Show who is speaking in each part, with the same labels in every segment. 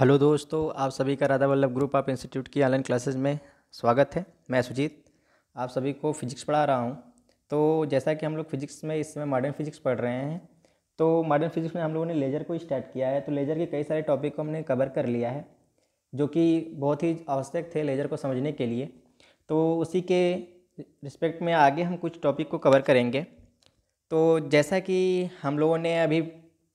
Speaker 1: hello दोस्तों आप सभी का Radha Vallabh group of institute की ऑनलाइन क्लासेस में स्वागत है मैं सुजीत आप सभी को फिजिक्स पढ़ा रहा हूँ तो जैसा कि हम लोग फिजिक्स में इस समय मॉडर्न फिजिक्स पढ़ रहे हैं तो मॉडर्न फिजिक्स में हम लोगों ने लेज़र को स्टार्ट किया है तो लेज़र के कई सारे टॉपिक को हमने कवर कर लिया है जो कि बहुत ही आवश्यक थे लेज़र को समझने के लिए तो उसी के रिस्पेक्ट में आगे हम कुछ टॉपिक को कवर करेंगे तो जैसा कि हम लोगों ने अभी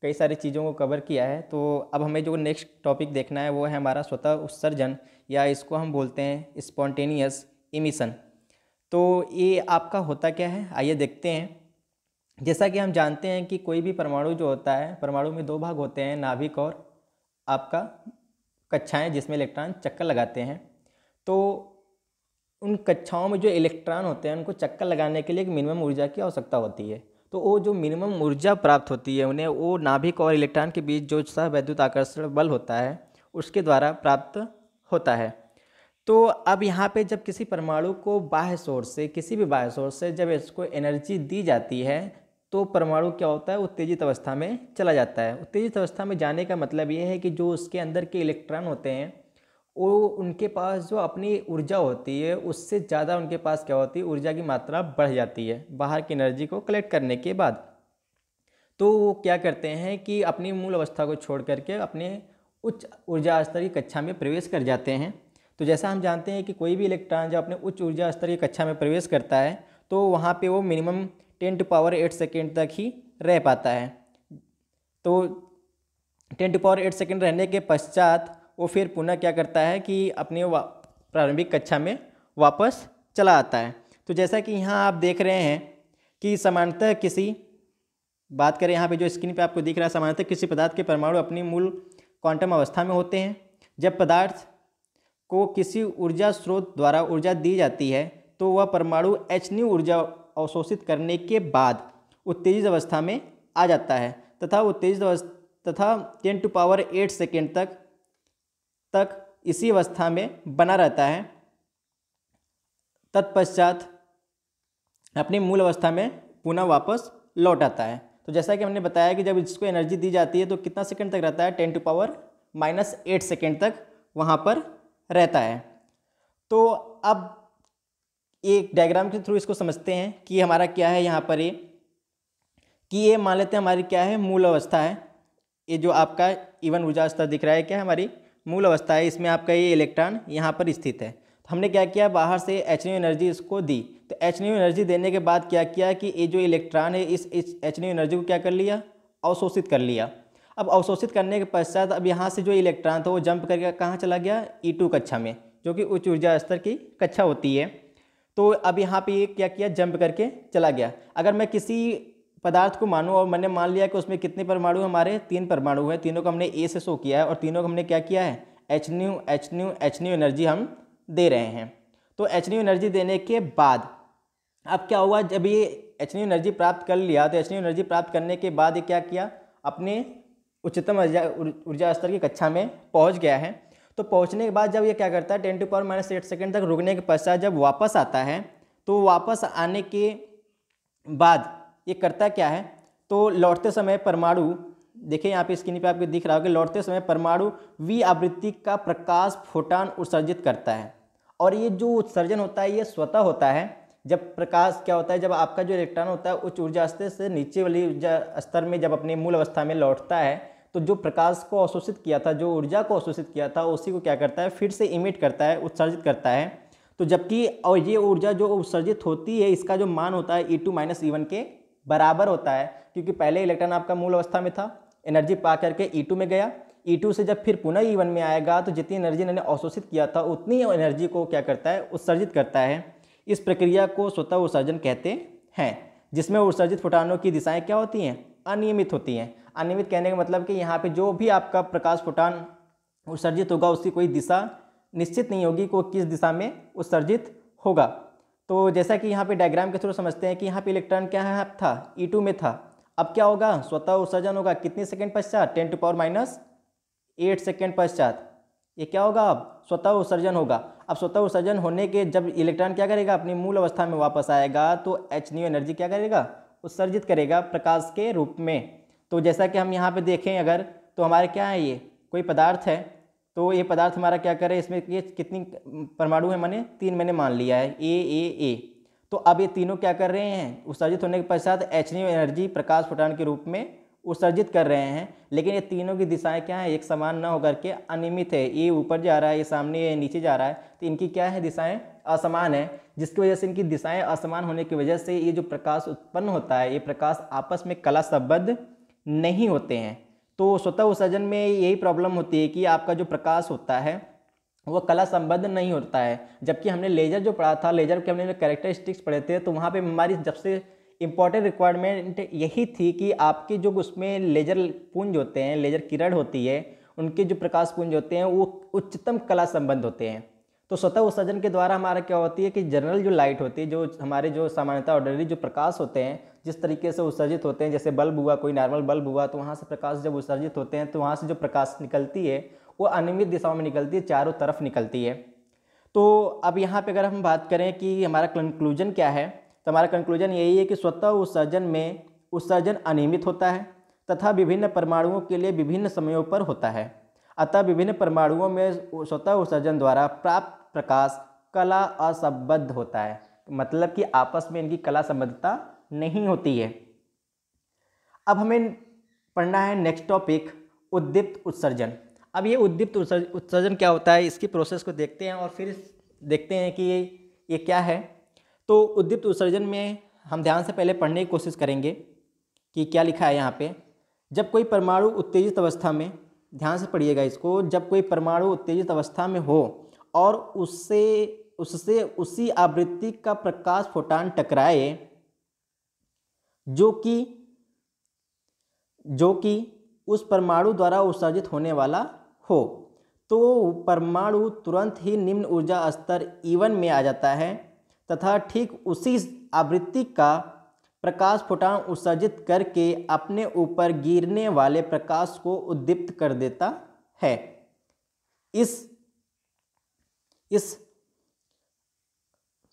Speaker 1: कई सारी चीज़ों को कवर किया है तो अब हमें जो नेक्स्ट टॉपिक देखना है वो है हमारा स्वतः उत्सर्जन या इसको हम बोलते हैं स्पॉन्टेनियस इमिशन तो ये आपका होता क्या है आइए देखते हैं जैसा कि हम जानते हैं कि कोई भी परमाणु जो होता है परमाणु में दो भाग होते हैं नाभिक और आपका कक्षाएँ जिसमें इलेक्ट्रॉन चक्कर लगाते हैं तो उन कक्षाओं में जो इलेक्ट्रॉन होते हैं उनको चक्कर लगाने के लिए एक मिनिमम ऊर्जा की आवश्यकता होती है तो वो जो मिनिमम ऊर्जा प्राप्त होती है उन्हें वो नाभिक और इलेक्ट्रॉन के बीच जो सहवैद्युत आकर्षण बल होता है उसके द्वारा प्राप्त होता है तो अब यहाँ पे जब किसी परमाणु को बाह्य सोर्स से किसी भी बाह्य सोर्स से जब इसको एनर्जी दी जाती है तो परमाणु क्या होता है उत्तेजित अवस्था में चला जाता है उत्तेजित अवस्था में जाने का मतलब ये है कि जो उसके अंदर के इलेक्ट्रॉन होते हैं वो उनके पास जो अपनी ऊर्जा होती है उससे ज़्यादा उनके पास क्या होती है ऊर्जा की मात्रा बढ़ जाती है बाहर की एनर्जी को कलेक्ट करने के बाद तो वो क्या करते हैं कि अपनी मूल अवस्था को छोड़ करके अपने उच्च ऊर्जा स्तर की कक्षा में प्रवेश कर जाते हैं तो जैसा हम जानते हैं कि कोई भी इलेक्ट्रॉन जब अपने उच्च ऊर्जा स्तर की कक्षा में प्रवेश करता है तो वहाँ पर वो minimum ten to power eight second तक ही रह पाता है तो ten to power eight second रहने के पश्चात वो फिर पुनः क्या करता है कि अपने प्रारंभिक कक्षा में वापस चला आता है तो जैसा कि यहाँ आप देख रहे हैं कि सामान्यतः किसी बात करें यहाँ पे जो स्क्रीन पे आपको दिख रहा है समानतः किसी पदार्थ के परमाणु अपनी मूल क्वांटम अवस्था में होते हैं जब पदार्थ को किसी ऊर्जा स्रोत द्वारा ऊर्जा दी जाती है तो वह परमाणु एच न्यू ऊर्जा अवशोषित करने के बाद उत्तेजित अवस्था में आ जाता है तथा उत्तेजित अवस्था तथा ten to power eight second तक तक इसी अवस्था में बना रहता है तत्पश्चात अपनी मूल अवस्था में पुनः वापस लौट आता है तो जैसा कि हमने बताया कि जब इसको एनर्जी दी जाती है तो कितना सेकंड तक रहता है ten to power minus eight second तक वहाँ पर रहता है तो अब एक डायग्राम के थ्रू इसको समझते हैं कि हमारा क्या है यहाँ पर ये कि ये मान लेते हैं हमारी क्या है मूल अवस्था है ये जो आपका इवन ऊर्जा स्तर दिख रहा है क्या है हमारी मूल अवस्था है इसमें आपका ये इलेक्ट्रॉन यहाँ पर स्थित है तो हमने क्या किया बाहर से एच एनर्जी इसको दी तो एच एनर्जी देने के बाद क्या किया कि ये जो इलेक्ट्रॉन है इस एच न्यू एनर्जी को क्या कर लिया अवशोषित कर लिया अब अवशोषित करने के पश्चात अब यहाँ से जो इलेक्ट्रॉन था वो जंप करके कहाँ चला गया ई e कक्षा में जो कि उच्च ऊर्जा स्तर की कक्षा होती है तो अब यहाँ पे ये क्या किया जंप करके चला गया अगर मैं किसी पदार्थ को मानो और मैंने मान लिया कि उसमें कितने परमाणु हमारे तीन परमाणु हैं तीनों को हमने ए से शो किया है और तीनों को हमने क्या किया है h nu h nu h nu energy हम दे रहे हैं तो एच न्यू एनर्जी देने के बाद अब क्या हुआ जब ये एच न्यू एनर्जी प्राप्त कर लिया तो एच न्यू एनर्जी प्राप्त करने के बाद ये क्या किया अपने उच्चतम ऊर्जा स्तर की कक्षा में पहुँच गया है तो पहुँचने के बाद जब ये क्या करता है ten to power minus eight second तक रुकने के पश्चात जब वापस आता है तो वापस आने के बाद ये करता क्या है तो लौटते समय परमाणु देखिए यहाँ पे स्क्रीन पे आपको दिख रहा होगा लौटते समय परमाणु वी आवृत्ति का प्रकाश फोटान उत्सर्जित करता है और ये जो उत्सर्जन होता है ये स्वतः होता है जब प्रकाश क्या होता है जब आपका जो इलेक्ट्रॉन होता है उच्च ऊर्जा स्तर से नीचे वाली ऊर्जा स्तर में जब अपनी मूल अवस्था में लौटता है तो जो प्रकाश को अवशोषित किया था जो ऊर्जा को अवशोषित किया था उसी को क्या करता है फिर से इमिट करता है उत्सर्जित करता है तो जबकि और ये ऊर्जा जो उत्सर्जित होती है इसका जो मान होता है E two minus E one के बराबर होता है क्योंकि पहले इलेक्ट्रॉन आपका मूल अवस्था में था एनर्जी पा करके ई e में गया ई e से जब फिर पुनः ई e में आएगा तो जितनी एनर्जी इन्होंने अवशोषित किया था उतनी एनर्जी को क्या करता है उत्सर्जित करता है इस प्रक्रिया को स्वतः उत्सर्जन कहते हैं जिसमें उत्सर्जित फुटानों की दिशाएं क्या होती हैं अनियमित होती हैं अनियमित कहने का मतलब कि यहाँ पे जो भी आपका प्रकाश फुटान उत्सर्जित होगा उसकी कोई दिशा निश्चित नहीं होगी को किस दिशा में उत्सर्जित होगा तो जैसा कि यहाँ पे डायग्राम के थ्रू समझते हैं कि यहाँ पे इलेक्ट्रॉन क्या है हाँ, था ई e में था अब क्या होगा स्वतः उत्सर्जन होगा कितने सेकंड पश्चात ten to power minus eight second पश्चात ये क्या होगा अब स्वतः उत्सर्जन होगा अब स्वतः उत्सर्जन होने के जब इलेक्ट्रॉन क्या करेगा अपनी मूल अवस्था में वापस आएगा तो एच न्यू एनर्जी क्या करेगा उत्सर्जित करेगा प्रकाश के रूप में तो जैसा कि हम यहाँ पर देखें अगर तो हमारे क्या है ये कोई पदार्थ है तो ये पदार्थ हमारा क्या करे इसमें ये कितनी परमाणु है मैंने तीन मैंने मान लिया है ए ए ए तो अब ये तीनों क्या कर रहे हैं उत्सर्जित होने के पश्चात एच एनर्जी प्रकाश फोटान के रूप में उत्सर्जित कर रहे हैं लेकिन ये तीनों की दिशाएं क्या हैं एक समान ना होकर के अनियमित है ये ऊपर जा रहा है ये सामने ये नीचे जा रहा है तो इनकी क्या है दिशाएं असमान है जिसकी वजह से इनकी दिशाएं असमान होने की वजह से ये जो प्रकाश उत्पन्न होता है ये प्रकाश आपस में कला संबद्ध नहीं होते हैं तो स्वतः उत्सर्जन में यही प्रॉब्लम होती है कि आपका जो प्रकाश होता है वह कला संबद्ध नहीं होता है जबकि हमने लेजर जो पढ़ा था लेजर के हमने कैरेक्टरिस्टिक्स पढ़े थे तो वहाँ पे हमारी सबसे इम्पॉर्टेंट रिक्वायरमेंट यही थी कि आपके जो उसमें लेजर पुंज होते हैं लेजर किरण होती है उनके जो प्रकाश पुंज होते हैं वो उच्चतम कला संबंध होते हैं तो स्वतः उत्सर्जन के द्वारा हमारा क्या होती है कि जनरल जो लाइट होती है जो हमारे जो सामान्यतः ऑर्डनरी जो प्रकाश होते हैं जिस तरीके से उत्सर्जित होते हैं जैसे बल्ब हुआ कोई नॉर्मल बल्ब हुआ तो वहाँ से प्रकाश जब उत्सर्जित होते हैं तो वहाँ से जो प्रकाश निकलती है वो अनियमित दिशाओं में निकलती है चारों तरफ निकलती है तो अब यहाँ पर अगर हम बात करें कि हमारा कंक्लूजन क्या है तो हमारा कंक्लूजन यही है कि स्वतः उत्सर्जन में उत्सर्जन अनियमित होता है तथा विभिन्न परमाणुओं के लिए विभिन्न समयों पर होता है अतः विभिन्न परमाणुओं में स्वतः उत्सर्जन द्वारा प्राप्त प्रकाश कला असंबद्ध होता है मतलब कि आपस में इनकी कला संबद्धता नहीं होती है अब हमें पढ़ना है नेक्स्ट टॉपिक उद्दीप्त उत्सर्जन अब ये उद्दीप्त उत्सर्जन क्या होता है इसकी प्रोसेस को देखते हैं और फिर देखते हैं कि ये ये क्या है तो उद्दीप्त उत्सर्जन में हम ध्यान से पहले पढ़ने की कोशिश करेंगे कि क्या लिखा है यहाँ पे जब कोई परमाणु उत्तेजित अवस्था में ध्यान से पढ़िएगा इसको जब कोई परमाणु उत्तेजित अवस्था में हो और उससे उससे उसी आवृत्ति का प्रकाश फोटान टकराए जो कि जो कि उस परमाणु द्वारा उत्सर्जित होने वाला हो तो परमाणु तुरंत ही निम्न ऊर्जा स्तर ईवन e में आ जाता है तथा ठीक उसी आवृत्ति का प्रकाश फोटान उत्सर्जित करके अपने ऊपर गिरने वाले प्रकाश को उद्दीप्त कर देता है इस इस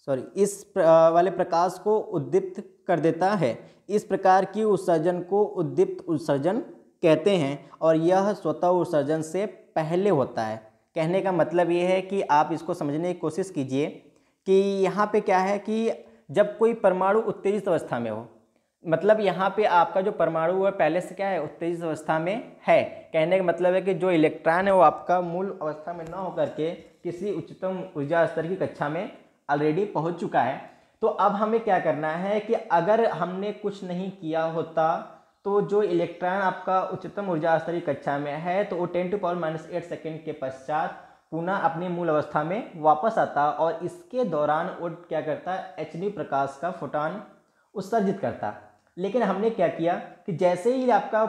Speaker 1: सॉरी इस वाले प्रकाश को उद्दीप्त कर देता है इस प्रकार की उत्सर्जन को उद्दीप्त उत्सर्जन कहते हैं और यह स्वतः उत्सर्जन से पहले होता है कहने का मतलब ये है कि आप इसको समझने की कोशिश कीजिए कि यहाँ पे क्या है कि जब कोई परमाणु उत्तेजित अवस्था में हो मतलब यहाँ पे आपका जो परमाणु है पहले से क्या है उत्तेजित अवस्था में है कहने का मतलब है कि जो इलेक्ट्रॉन है वो आपका मूल अवस्था में ना होकर के किसी उच्चतम ऊर्जा स्तर की कक्षा में ऑलरेडी पहुँच चुका है तो अब हमें क्या करना है कि अगर हमने कुछ नहीं किया होता तो जो इलेक्ट्रॉन आपका उच्चतम ऊर्जा स्तर की कक्षा में है तो वो ten to power minus eight second के पश्चात पुनः अपनी मूल अवस्था में वापस आता और इसके दौरान वो क्या करता एच प्रकाश का फोटान उत्सर्जित करता लेकिन हमने क्या किया कि जैसे ही आपका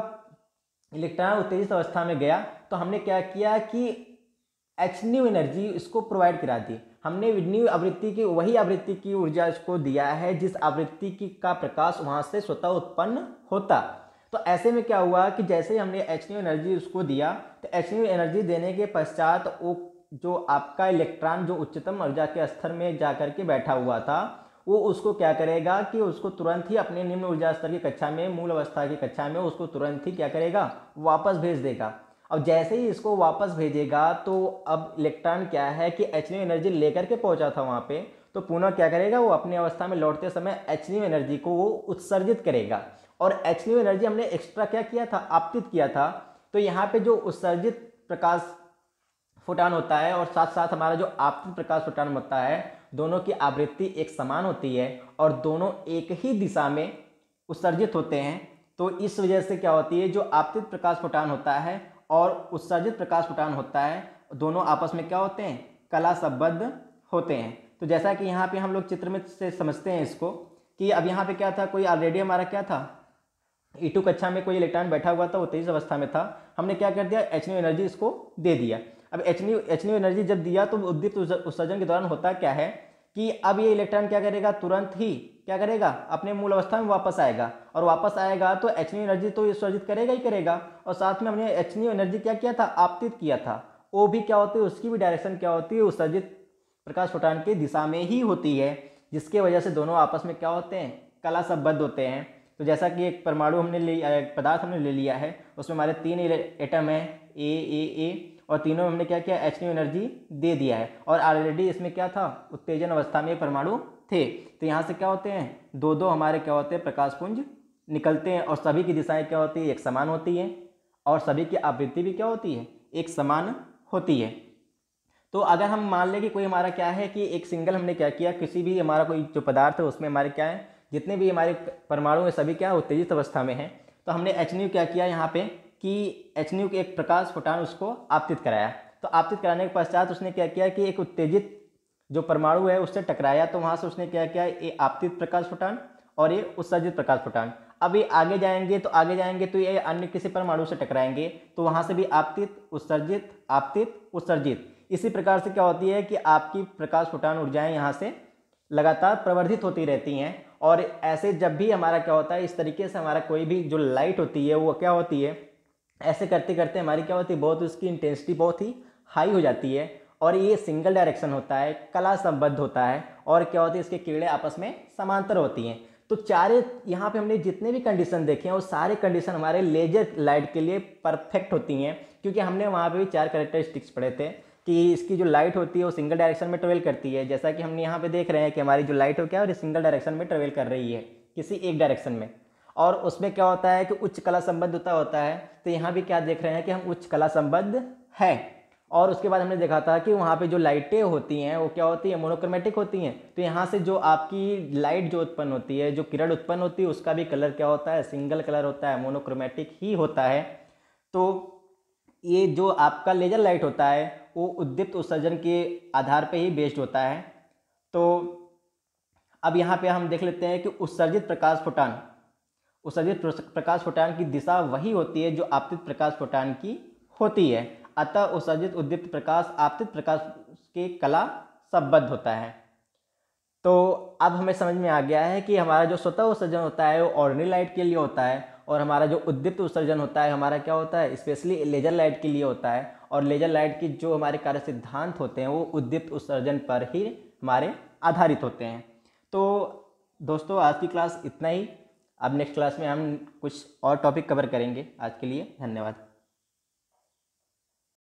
Speaker 1: इलेक्ट्रॉन उत्तेजित अवस्था में गया तो हमने क्या किया कि एच न्यू एनर्जी इसको प्रोवाइड करा दी हमने न्यू आवृत्ति की वही आवृत्ति की ऊर्जा इसको दिया है जिस आवृत्ति की का प्रकाश वहाँ से स्वतः उत्पन्न होता तो ऐसे में क्या हुआ कि जैसे ही हमने एच न्यू एनर्जी उसको दिया तो एच न्यू एनर्जी देने के पश्चात वो जो आपका इलेक्ट्रॉन जो उच्चतम ऊर्जा के स्तर में जा कर के बैठा हुआ था वो उसको क्या करेगा कि उसको तुरंत ही अपने निम्न ऊर्जा स्तर की कक्षा में मूल अवस्था की कक्षा में उसको तुरंत ही क्या करेगा वापस भेज देगा अब जैसे ही इसको वापस भेजेगा तो अब इलेक्ट्रॉन क्या है कि एच एनर्जी लेकर के पहुंचा था वहाँ पे तो पुनः क्या करेगा वो अपनी अवस्था में लौटते समय एच एनर्जी को वो उत्सर्जित करेगा और एच एनर्जी हमने एक्स्ट्रा क्या किया था आपतित किया था तो यहाँ पे जो उत्सर्जित प्रकाश फुटान होता है और साथ साथ हमारा जो आपतित प्रकाश फुटान होता है दोनों की आवृत्ति एक समान होती है और दोनों एक ही दिशा में उत्सर्जित होते हैं तो इस वजह से क्या होती है जो आपतित प्रकाश फुटान होता है और उत्सर्जित प्रकाश फुटान होता है दोनों आपस में क्या होते हैं कला संबद्ध होते हैं तो जैसा कि यहाँ पे हम लोग चित्र में से समझते हैं इसको कि अब यहाँ पे क्या था कोई ऑलरेडी हमारा क्या था ई e कक्षा में कोई इलेक्ट्रॉन बैठा हुआ था वो तेईस अवस्था में था हमने क्या कर दिया एच एनर्जी इसको दे दिया अब h nu h nu energy जब दिया तो उद्दीप्त उत्सर्जन के दौरान होता क्या है कि अब ये इलेक्ट्रॉन क्या करेगा तुरंत ही क्या करेगा अपने मूल अवस्था में वापस आएगा और वापस आएगा तो एच न्यू एनर्जी तो उत्सर्जित करेगा ही करेगा और साथ में हमने एच न्यू एनर्जी क्या किया था आपतित किया था वो भी क्या होती है उसकी भी डायरेक्शन क्या होती है उत्सर्जित प्रकाश फोटान की दिशा में ही होती है जिसके वजह से दोनों आपस में क्या होते हैं कला संबद्ध होते हैं तो जैसा कि एक परमाणु हमने ले पदार्थ हमने ले लिया है उसमें हमारे तीन एटम हैं ए ए ए और तीनों में हमने क्या किया एच एनर्जी दे दिया है और ऑलरेडी इसमें क्या था उत्तेजन अवस्था में परमाणु थे तो यहाँ से क्या होते हैं दो दो हमारे क्या होते हैं प्रकाश पुंज निकलते हैं और सभी की दिशाएँ क्या होती है एक समान होती है और सभी की आवृत्ति भी क्या होती है एक समान होती है तो अगर हम मान लें कि कोई हमारा क्या है कि एक सिंगल हमने क्या किया किसी भी हमारा कोई जो पदार्थ है उसमें हमारे क्या है जितने भी हमारे परमाणु हैं सभी क्या उत्तेजित अवस्था में हैं तो हमने एच क्या किया यहाँ पे कि एच के एक प्रकाश फोटान उसको आपतित कराया तो आपतित कराने के पश्चात उसने क्या किया कि एक उत्तेजित जो परमाणु है उससे टकराया तो वहाँ से उसने क्या किया ये आपतित प्रकाश फोटान और ये उत्सर्जित प्रकाश फोटान अब ये आगे जाएंगे तो आगे जाएंगे तो ये अन्य किसी परमाणु से टकराएंगे तो वहाँ से भी आपतित उत्सर्जित आपतित उत्सर्जित इसी प्रकार से क्या होती है कि आपकी प्रकाश फुटान ऊर्जाएँ यहाँ से लगातार प्रवर्धित होती रहती हैं और ऐसे जब भी हमारा क्या होता है इस तरीके से हमारा कोई भी जो लाइट होती है वो क्या होती है ऐसे करते करते हमारी क्या होती है बहुत उसकी इंटेंसिटी बहुत ही हाई हो जाती है और ये सिंगल डायरेक्शन होता है कला संबद्ध होता है और क्या होती है इसके कीड़े आपस में समांतर होती हैं तो चारे यहाँ पे हमने जितने भी कंडीशन देखे हैं वो सारे कंडीशन हमारे लेजर लाइट के लिए परफेक्ट होती हैं क्योंकि हमने वहाँ पे भी चार करेक्टरिस्टिक्स पढ़े थे कि इसकी जो लाइट होती है वो सिंगल डायरेक्शन में ट्रेवल करती है जैसा कि हम यहाँ पे देख रहे हैं कि हमारी जो लाइट हो क्या है और सिंगल डायरेक्शन में ट्रेवल कर रही है किसी एक डायरेक्शन में और उसमें क्या होता है कि उच्च कला संबद्ध होता होता है तो यहाँ भी क्या देख रहे हैं कि हम उच्च कला संबद्ध है और उसके बाद हमने देखा था कि वहाँ पे जो लाइटें होती हैं वो क्या होती है मोनोक्रोमेटिक होती हैं तो यहाँ से जो आपकी लाइट जो उत्पन्न होती है जो किरण उत्पन्न होती है उसका भी कलर क्या होता है सिंगल कलर होता है मोनोक्रोमेटिक ही होता है तो ये जो आपका लेजर लाइट होता है वो उद्दीप्त उत्सर्जन के आधार पर ही बेस्ड होता है तो अब यहाँ पर हम देख लेते हैं कि उत्सर्जित प्रकाश फुटान उत्सर्जित प्रकाश फोटान की दिशा वही होती है जो आपतित प्रकाश फोटान की होती है अतः उत्सर्जित अजित उद्दीप्त प्रकाश आपतित प्रकाश के कला संबद्ध होता है तो अब हमें समझ में आ गया है कि हमारा जो स्वतः उत्सर्जन होता है वो ऑर्डनरी लाइट के लिए होता है और हमारा जो उद्दीप्त उत्सर्जन होता है हमारा क्या होता है स्पेशली लेजर लाइट के लिए होता है और लेजर लाइट की जो हमारे कार्य सिद्धांत होते हैं वो उद्दीप्त उत्सर्जन पर ही हमारे आधारित होते हैं तो दोस्तों आज की क्लास इतना ही अब नेक्स्ट क्लास में हम कुछ और टॉपिक कवर करेंगे आज के लिए धन्यवाद